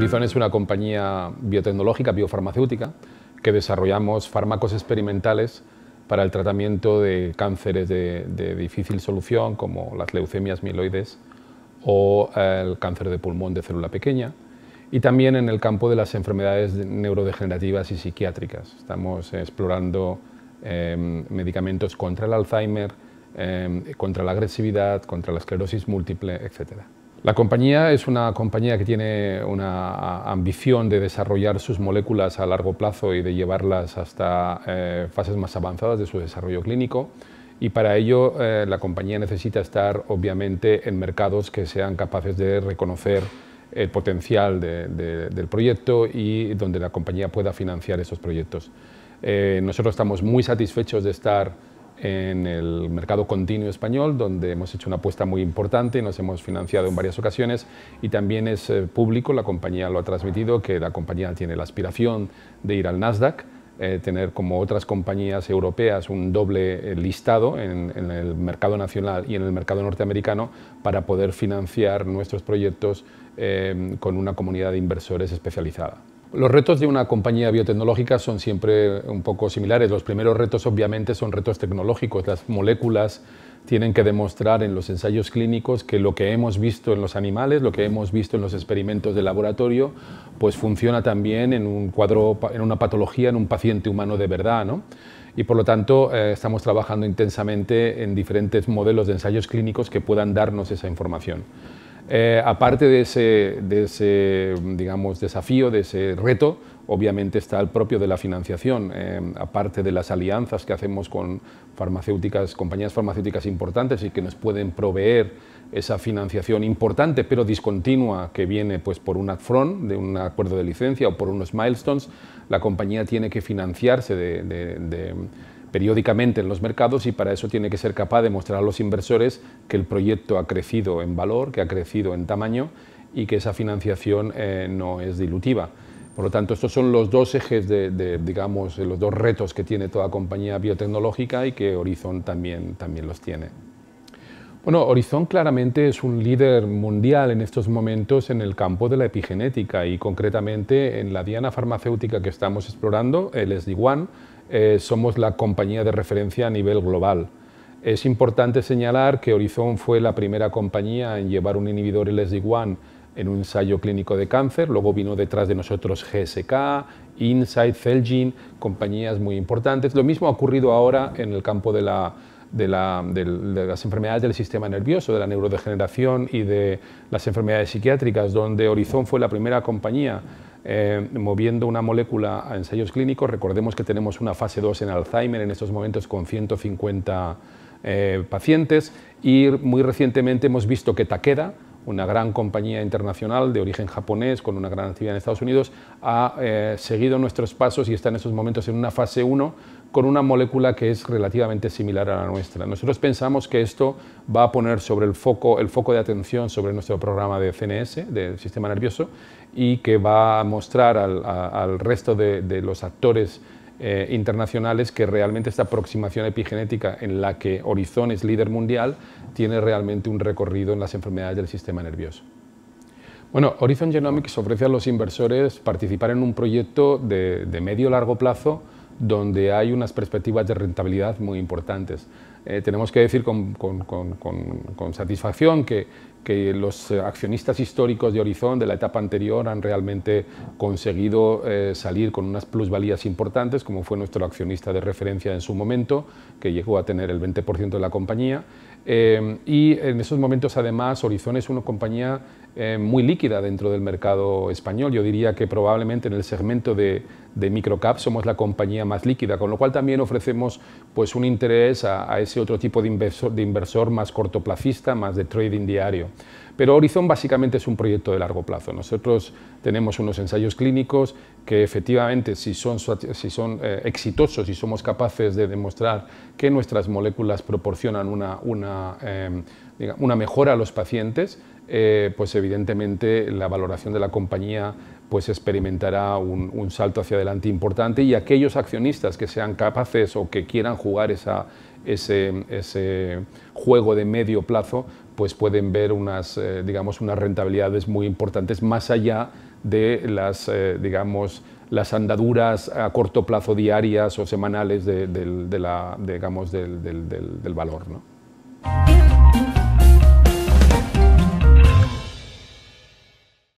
Urizon es una compañía biotecnológica, biofarmacéutica, que desarrollamos fármacos experimentales para el tratamiento de cánceres de, difícil solución, como las leucemias mieloides o eh, el cáncer de pulmón de célula pequeña, y también en el campo de las enfermedades neurodegenerativas y psiquiátricas. Estamos explorando em, medicamentos contra el Alzheimer, em, contra la agresividad, contra la esclerosis múltiple, etcétera. La compañía es una compañía que tiene una ambición de desarrollar sus moléculas a largo plazo y de llevarlas hasta eh, fases más avanzadas de su desarrollo clínico y para ello eh, la compañía necesita estar obviamente en mercados que sean capaces de reconocer el potencial del proyecto y donde la compañía pueda financiar esos proyectos. Eh, nosotros estamos muy satisfechos de estar en el mercado continuo español, donde hemos hecho una apuesta muy importante y nos hemos financiado en varias ocasiones. Y también es eh, público, la compañía lo ha transmitido, que la compañía tiene la aspiración de ir al Nasdaq. Eh, tener como otras compañías europeas un doble eh, listado en, el mercado nacional y en el mercado norteamericano para poder financiar nuestros proyectos con una comunidad de inversores especializada. Los retos de una compañía biotecnológica son siempre un poco similares. Los primeros retos obviamente son retos tecnológicos. Las moléculas tienen que demostrar en los ensayos clínicos que lo que hemos visto en los animales, lo que hemos visto en los experimentos de laboratorio, pues funciona también en un cuadro, en una patología, en un paciente humano de verdad, Y por lo tanto eh, estamos trabajando intensamente en diferentes modelos de ensayos clínicos que puedan darnos esa información. Eh, aparte de ese, ese, digamos, desafío, de ese reto, obviamente está el propio de la financiación, eh, aparte de las alianzas que hacemos con farmacéuticas, compañías farmacéuticas importantes y que nos pueden proveer esa financiación importante pero discontinua que viene pues, por un upfront, de un acuerdo de licencia o por unos milestones, la compañía tiene que financiarse de periódicamente en los mercados y para eso tiene que ser capaz de mostrar a los inversores que el proyecto ha crecido en valor, que ha crecido en tamaño y que esa financiación eh, no es dilutiva. Por lo tanto, estos son los dos ejes de, digamos, los dos retos que tiene toda compañía biotecnológica y que Horizon también, también los tiene. Bueno, Horizon claramente es un líder mundial en estos momentos en el campo de la epigenética y concretamente en la diana farmacéutica que estamos explorando, el SD1, eh, somos la compañía de referencia a nivel global. Es importante señalar que Horizon fue la primera compañía en llevar un inhibidor LSD1 en un ensayo clínico de cáncer, luego vino detrás de nosotros GSK, Insight, Celgene, compañías muy importantes. Lo mismo ha ocurrido ahora en el campo de, de las enfermedades del sistema nervioso, de la neurodegeneración y de las enfermedades psiquiátricas, donde Horizon fue la primera compañía eh, moviendo una molécula a ensayos clínicos. Recordemos que tenemos una fase 2 en Alzheimer en estos momentos con 150 eh, pacientes y muy recientemente hemos visto que Taqueda una gran compañía internacional de origen japonés con una gran actividad en Estados Unidos, ha eh, seguido nuestros pasos y está en estos momentos en una fase 1 con una molécula que es relativamente similar a la nuestra. Nosotros pensamos que esto va a poner sobre el foco, el foco de atención sobre nuestro programa de CNS, del sistema nervioso, y que va a mostrar al, resto de, de los actores eh, internacionales que realmente esta aproximación epigenética en la que Horizon es líder mundial tiene realmente un recorrido en las enfermedades del sistema nervioso. Bueno, Horizon Genomics ofrece a los inversores participar en un proyecto de, medio medio-largo plazo donde hay unas perspectivas de rentabilidad muy importantes. Eh, tenemos que decir con, con satisfacción que, que los eh, accionistas históricos de Horizon de la etapa anterior han realmente conseguido eh, salir con unas plusvalías importantes, como fue nuestro accionista de referencia en su momento, que llegó a tener el 20% de la compañía. Em, y en esos momentos, además, Horizon es una compañía eh, muy líquida dentro del mercado español. Yo diría que probablemente en el segmento de, de microcap somos la compañía más líquida, con lo cual también ofrecemos pues, un interés a, ese otro tipo inversor, de inversor más cortoplacista, más de trading diario. Pero Horizon básicamente es un proyecto de largo plazo. Nosotros tenemos unos ensayos clínicos que efectivamente si son, eh, exitosos y somos capaces de demostrar que nuestras moléculas proporcionan una, em, mejora a los pacientes, eh, pues evidentemente la valoración de la compañía pues experimentará un, un salto hacia adelante importante y aquellos accionistas que sean capaces o que quieran jugar esa ese, ese juego de medio plazo, pues pueden ver unas, eh, digamos, unas rentabilidades muy importantes más allá de las, eh, digamos, las andaduras a corto plazo diarias o semanales del, valor.